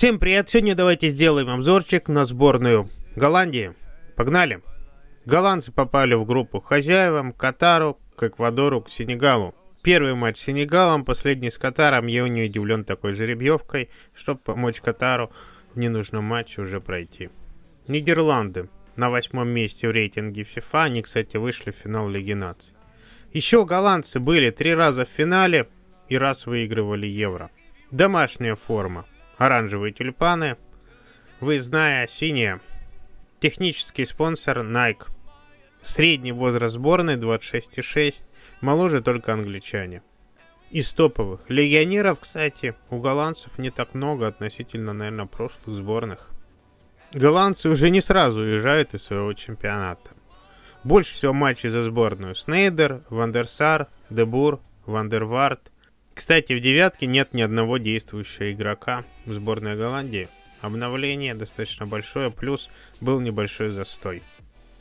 Всем привет! Сегодня давайте сделаем обзорчик на сборную Голландии. Погнали! Голландцы попали в группу хозяевам, Катару, к Эквадору, к Сенегалу. Первый матч с Сенегалом, последний с Катаром. Я не удивлен такой жеребьевкой, чтобы помочь Катару в ненужном матче уже пройти. Нидерланды на восьмом месте в рейтинге FIFA. Они, кстати, вышли в финал Лиги Наций. Еще голландцы были три раза в финале и раз выигрывали Евро. Домашняя форма оранжевые тюльпаны, Вы выездная синяя. Технический спонсор Nike. Средний возраст сборной 26,6, моложе только англичане. Из топовых. Легионеров, кстати, у голландцев не так много относительно, наверное, прошлых сборных. Голландцы уже не сразу уезжают из своего чемпионата. Больше всего матчей за сборную Снейдер, Вандерсар, Дебур, Вандервард, кстати, в девятке нет ни одного действующего игрока в сборной Голландии. Обновление достаточно большое, плюс был небольшой застой.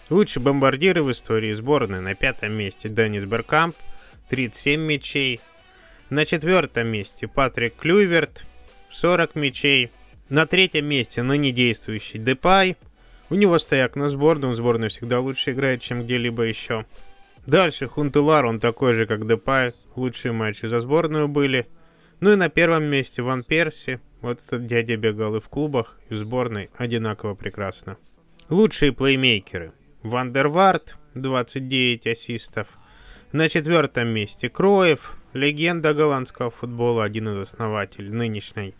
Лучший бомбардиры в истории сборной на пятом месте Деннис Беркамп, 37 мячей. На четвертом месте Патрик Клюверт, 40 мячей. На третьем месте ныне действующий Депай. У него стояк на сборную, он сборную всегда лучше играет, чем где-либо еще. Дальше Хунтелар, он такой же, как Депай, лучшие матчи за сборную были. Ну и на первом месте Ван Перси. Вот этот дядя бегал и в клубах, и в сборной одинаково прекрасно. Лучшие плеймейкеры. Ван дер Варт 29 ассистов. На четвертом месте Кроев, легенда голландского футбола, один из основателей нынешней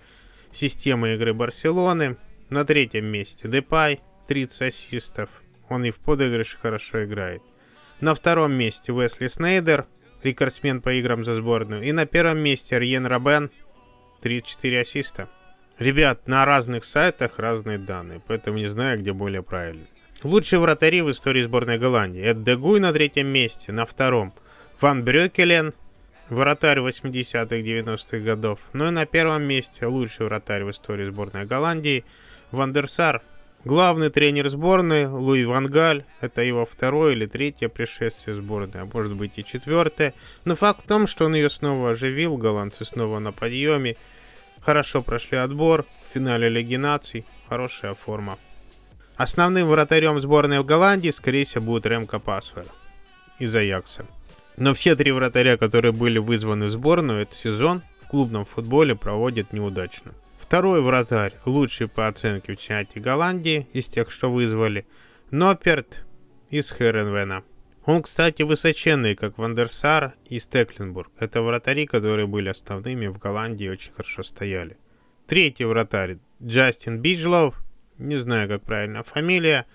системы игры Барселоны. На третьем месте Депай, 30 ассистов. Он и в подыгрыше хорошо играет. На втором месте Уэсли Снейдер, рекордсмен по играм за сборную. И на первом месте Рьен Рабен, 34 ассиста. Ребят, на разных сайтах разные данные, поэтому не знаю, где более правильно. Лучшие вратари в истории сборной Голландии. Эд Дегуй на третьем месте, на втором. Ван Брюкелен, вратарь 80-х, 90-х годов. Ну и на первом месте лучший вратарь в истории сборной Голландии Вандерсар Главный тренер сборной Луи Вангаль, это его второе или третье пришествие сборной, а может быть и четвертое, но факт в том, что он ее снова оживил, голландцы снова на подъеме, хорошо прошли отбор, в финале Лиги наций, хорошая форма. Основным вратарем сборной в Голландии, скорее всего, будет Ремко Пасвер из Аякса. Но все три вратаря, которые были вызваны в сборную этот сезон, в клубном футболе проводят неудачно. Второй вратарь, лучший по оценке в чате Голландии из тех, что вызвали, Ноперт из Херенвена. Он, кстати, высоченный, как Вандерсар и Стекленбург. Это вратари, которые были основными в Голландии и очень хорошо стояли. Третий вратарь, Джастин Биджлов, не знаю, как правильно фамилия,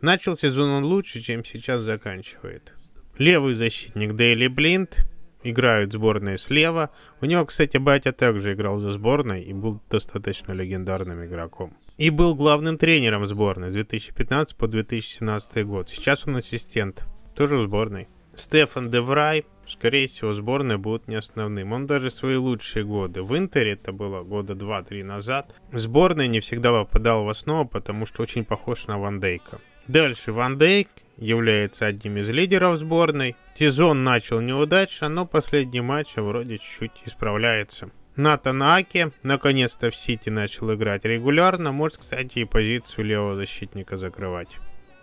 начал сезон он лучше, чем сейчас заканчивает. Левый защитник Дейли Блинд – играют сборные слева. У него, кстати, батя также играл за сборной и был достаточно легендарным игроком. И был главным тренером сборной с 2015 по 2017 год. Сейчас он ассистент, тоже в сборной. Стефан Деврай, скорее всего, сборная будет не основным. Он даже свои лучшие годы в Интере, это было года 2-3 назад, сборная не всегда попадал в основу, потому что очень похож на Ван Дейка. Дальше Ван Дейк является одним из лидеров сборной. Сезон начал неудачно, но последний матч вроде чуть-чуть исправляется. Натан Аки наконец-то в Сити начал играть регулярно, может, кстати, и позицию левого защитника закрывать.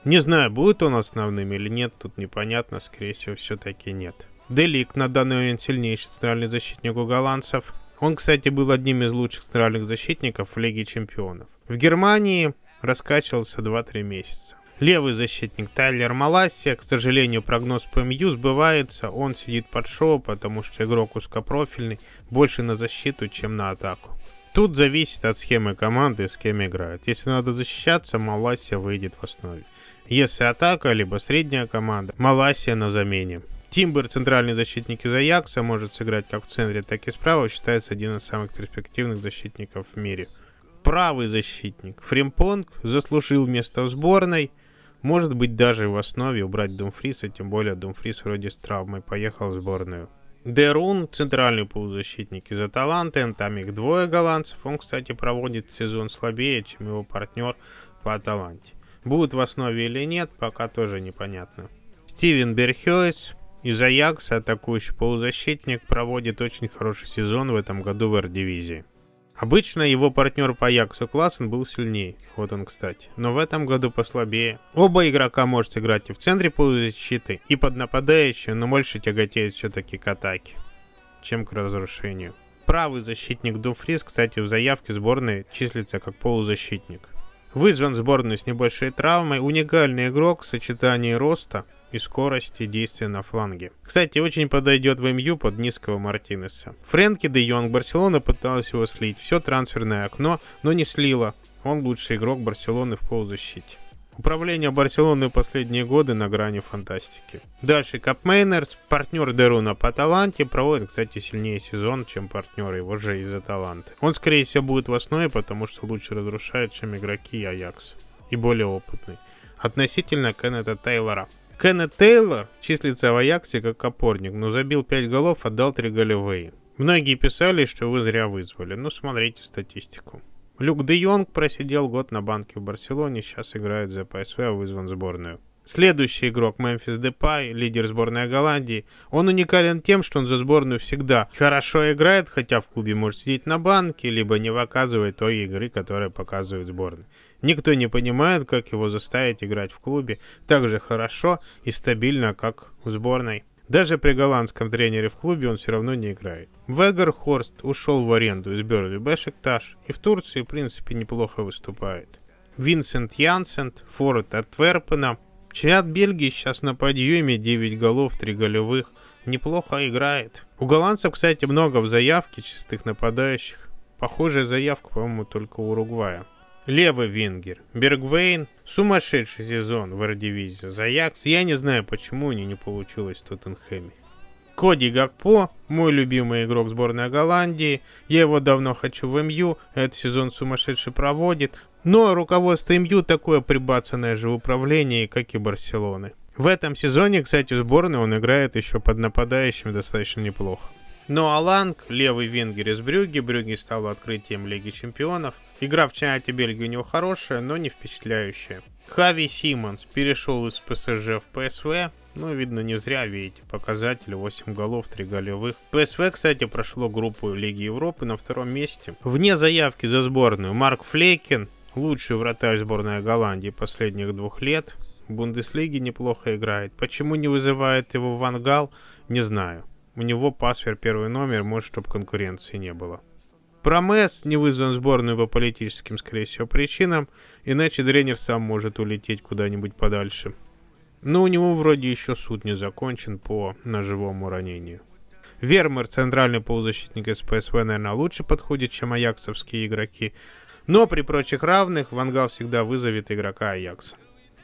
Не знаю, будет он основным или нет, тут непонятно, скорее всего, все-таки нет. Делик на данный момент сильнейший центральный защитник у голландцев. Он, кстати, был одним из лучших центральных защитников в Лиге Чемпионов. В Германии раскачивался 2-3 месяца. Левый защитник Тайлер Маласия, к сожалению, прогноз по МЮ сбывается, он сидит под шоу, потому что игрок узкопрофильный, больше на защиту, чем на атаку. Тут зависит от схемы команды, с кем играют. Если надо защищаться, Маласия выйдет в основе. Если атака, либо средняя команда, Маласия на замене. Тимбер, центральный защитник из Аякса, может сыграть как в центре, так и справа, считается один из самых перспективных защитников в мире. Правый защитник Фримпонг заслужил место в сборной – может быть, даже в основе убрать Думфриса, тем более Думфрис вроде с травмой поехал в сборную. Дерун, центральный полузащитник из Аталанты, там их двое голландцев. Он, кстати, проводит сезон слабее, чем его партнер по Аталанте. Будут в основе или нет, пока тоже непонятно. Стивен Берхёйс из Аякса, атакующий полузащитник, проводит очень хороший сезон в этом году в Р-дивизии. Обычно его партнер по Яксу Классен был сильнее, вот он кстати, но в этом году послабее. Оба игрока может играть и в центре полузащиты, и под нападающим, но больше тяготеет все-таки к атаке, чем к разрушению. Правый защитник Думфрис, кстати, в заявке сборной числится как полузащитник. Вызван в сборную с небольшой травмой, уникальный игрок в сочетании роста и скорости действия на фланге. Кстати, очень подойдет в МЮ под низкого Мартинеса. Френки де Йонг Барселона пыталась его слить, все трансферное окно, но не слила. Он лучший игрок Барселоны в полузащите. Управление Барселоны последние годы на грани фантастики. Дальше Капмейнерс, партнер Деруна по таланте, проводит, кстати, сильнее сезон, чем партнер его же из-за таланта. Он, скорее всего, будет в основе, потому что лучше разрушает, чем игроки Аякс. И более опытный. Относительно Кеннета Тейлора. Кеннет Тейлор числится в Аяксе как опорник, но забил 5 голов, отдал 3 голевые. Многие писали, что вы зря вызвали. но ну, смотрите статистику. Люк де Йонг просидел год на банке в Барселоне, сейчас играет за ПСВ, а вызван в сборную. Следующий игрок Мемфис Депай, лидер сборной Голландии. Он уникален тем, что он за сборную всегда хорошо играет, хотя в клубе может сидеть на банке, либо не выказывает той игры, которая показывает сборная. Никто не понимает, как его заставить играть в клубе так же хорошо и стабильно, как в сборной. Даже при голландском тренере в клубе он все равно не играет. Вегер Хорст ушел в аренду из Берли Бешикташ и в Турции, в принципе, неплохо выступает. Винсент Янсент, Форд Атверпена. Чемпионат Бельгии сейчас на подъеме, 9 голов, 3 голевых. Неплохо играет. У голландцев, кстати, много в заявке чистых нападающих. Похожая заявка, по-моему, только у Уругвая. Левый вингер. Бергвейн, Сумасшедший сезон в Эрдивизе за Якс. Я не знаю, почему у него не получилось в Тоттенхэме. Коди Гакпо, мой любимый игрок сборной Голландии. Я его давно хочу в МЮ. Этот сезон сумасшедший проводит. Но руководство МЮ такое прибацанное же в управлении, как и Барселоны. В этом сезоне, кстати, сборной он играет еще под нападающим достаточно неплохо. Но ну, Аланг, левый вингер из Брюги, Брюги стала открытием Лиги Чемпионов. Игра в чемпионате Бельгии у него хорошая, но не впечатляющая. Хави Симмонс перешел из ПСЖ в ПСВ. Ну, видно, не зря, видите, показатели 8 голов, 3 голевых. ПСВ, кстати, прошло группу Лиги Европы на втором месте. Вне заявки за сборную Марк Флейкин, лучший вратарь сборной Голландии последних двух лет. В Бундеслиге неплохо играет. Почему не вызывает его Вангал, не знаю. У него пасфер первый номер, может, чтобы конкуренции не было. Промес не вызван в сборную по политическим, скорее всего, причинам, иначе тренер сам может улететь куда-нибудь подальше. Но у него вроде еще суд не закончен по ножевому ранению. Вермер, центральный полузащитник из ПСВ, наверное, лучше подходит, чем аяксовские игроки. Но при прочих равных Вангал всегда вызовет игрока Аякса.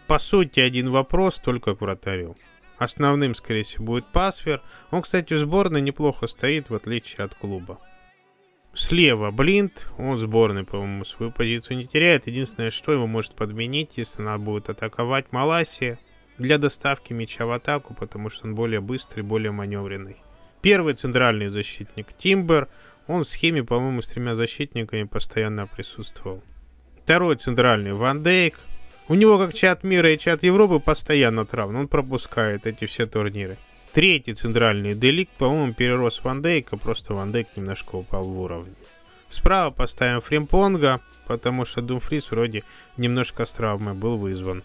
По сути, один вопрос только к вратарю. Основным, скорее всего, будет Пасвер. Он, кстати, у сборной неплохо стоит, в отличие от клуба. Слева Блинт, он сборный, по-моему, свою позицию не теряет. Единственное, что его может подменить, если она будет атаковать Маласия для доставки мяча в атаку, потому что он более быстрый, более маневренный. Первый центральный защитник Тимбер, он в схеме, по-моему, с тремя защитниками постоянно присутствовал. Второй центральный Ван Дейк, у него как чат мира и чат Европы постоянно травм, он пропускает эти все турниры. Третий центральный делик, по-моему, перерос Вандейка, просто Вандейк немножко упал в уровне. Справа поставим Фримпонга, потому что Думфрис вроде немножко с травмой был вызван.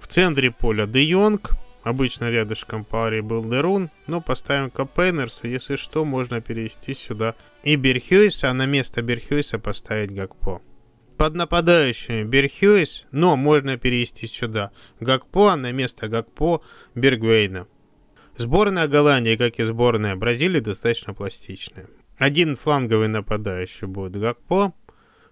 В центре поля Де Йонг, обычно рядышком паре был Дерун, но поставим Капенерса, если что, можно перевести сюда и Берхюйса, а на место Берхюйса поставить Гакпо под нападающими Берхьюис, но можно перевести сюда Гакпо а на место Гакпо Бергвейна. Сборная Голландии, как и сборная Бразилии, достаточно пластичная. Один фланговый нападающий будет Гакпо,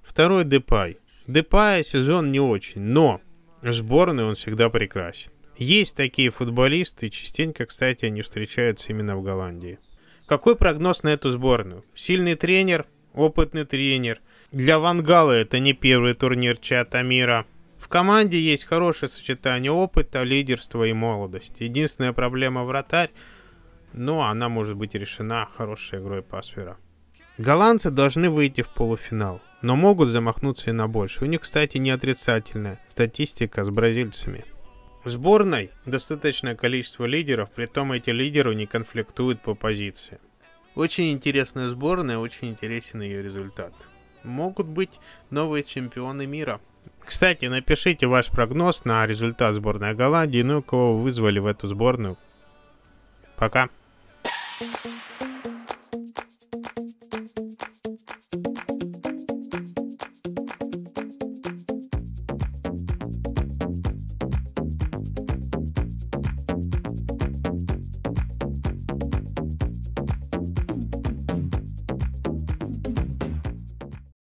второй Депай. Депай сезон не очень, но сборный он всегда прекрасен. Есть такие футболисты, частенько, кстати, они встречаются именно в Голландии. Какой прогноз на эту сборную? Сильный тренер, опытный тренер – для Вангала это не первый турнир чата мира. В команде есть хорошее сочетание опыта, лидерства и молодости. Единственная проблема вратарь, но она может быть решена хорошей игрой пасфера. Голландцы должны выйти в полуфинал, но могут замахнуться и на больше. У них, кстати, не отрицательная статистика с бразильцами. В сборной достаточное количество лидеров, при том эти лидеры не конфликтуют по позиции. Очень интересная сборная, очень интересен ее результат могут быть новые чемпионы мира. Кстати, напишите ваш прогноз на результат сборной Голландии, ну и кого вызвали в эту сборную. Пока. Thank you.